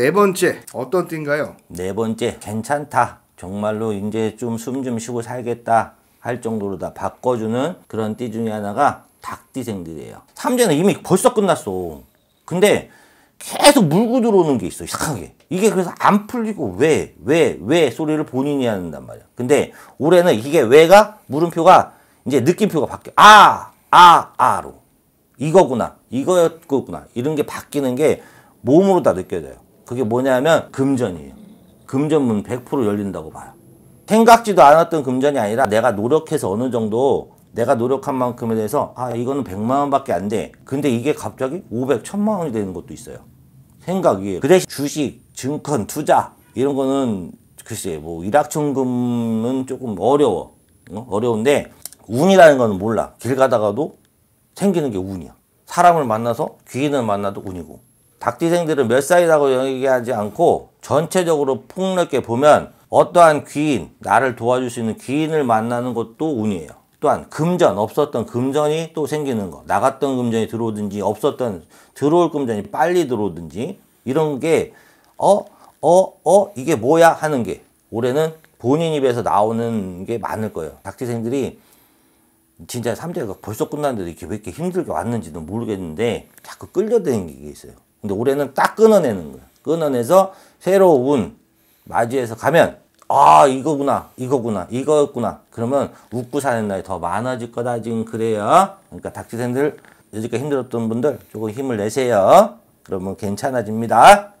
네 번째 어떤 띠인가요? 네 번째 괜찮다. 정말로 이제 좀 숨좀 좀 쉬고 살겠다 할 정도로 다 바꿔주는 그런 띠 중에 하나가 닭띠생들이에요. 삼재는 이미 벌써 끝났어. 근데 계속 물고 들어오는 게 있어 이상하게 이게 그래서 안 풀리고 왜 왜 왜 소리를 본인이 하는단 말이야 근데 올해는 이게 왜가 물음표가 이제 느낌표가 바뀌어 아 아 아, 아로 이거구나 이거였구나 이런 게 바뀌는 게 몸으로 다 느껴져요 그게 뭐냐면 금전이에요. 금전문 100% 열린다고 봐요. 생각지도 않았던 금전이 아니라 내가 노력해서 어느 정도 내가 노력한 만큼에 대해서 아 이거는 100만 원밖에 안 돼. 근데 이게 갑자기 500, 1000만 원이 되는 것도 있어요. 생각 이에요그 대신 주식, 증권, 투자 이런 거는 글쎄 뭐 일확천금은 조금 어려워. 어? 어려운데 운이라는 거는 몰라. 길 가다가도 생기는 게 운이야. 사람을 만나서 귀인을 만나도 운이고 닭지생들은 몇 살이라고 얘기하지 않고 전체적으로 폭넓게 보면 어떠한 귀인, 나를 도와줄 수 있는 귀인을 만나는 것도 운이에요. 또한 금전, 없었던 금전이 또 생기는 거. 나갔던 금전이 들어오든지 없었던 들어올 금전이 빨리 들어오든지 이런 게 어, 어, 어, 이게 뭐야 하는 게 올해는 본인 입에서 나오는 게 많을 거예요. 닭지생들이 진짜 삼대가 벌써 끝났는데 이렇게 왜 이렇게 힘들게 왔는지도 모르겠는데 자꾸 끌려다니는 게 있어요. 근데 올해는 딱 끊어내는 거야. 끊어내서 새로운 맞이해서 가면 아 이거구나 이거구나 이거였구나 그러면 웃고 사는 날이 더 많아질 거다 지금 그래요 그러니까 닥치생들 여지껏 힘들었던 분들 조금 힘을 내세요 그러면 괜찮아집니다